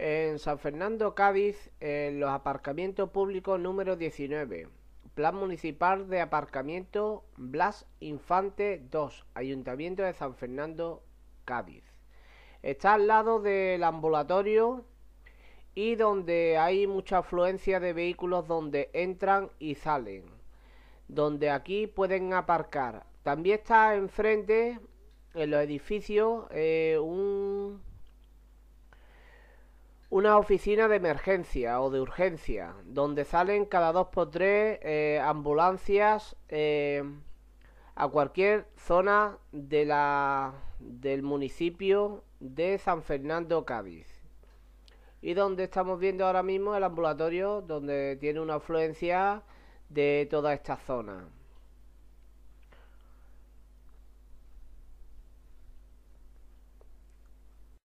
En San Fernando, Cádiz, en los aparcamientos públicos número 19. Plan Municipal de Aparcamiento Blas Infante 2, Ayuntamiento de San Fernando, Cádiz. Está al lado del ambulatorio y donde hay mucha afluencia de vehículos donde entran y salen. Donde aquí pueden aparcar. También está enfrente, en los edificios, eh, un una oficina de emergencia o de urgencia, donde salen cada dos por tres eh, ambulancias eh, a cualquier zona de la, del municipio de San Fernando, Cádiz. Y donde estamos viendo ahora mismo el ambulatorio, donde tiene una afluencia de toda esta zona.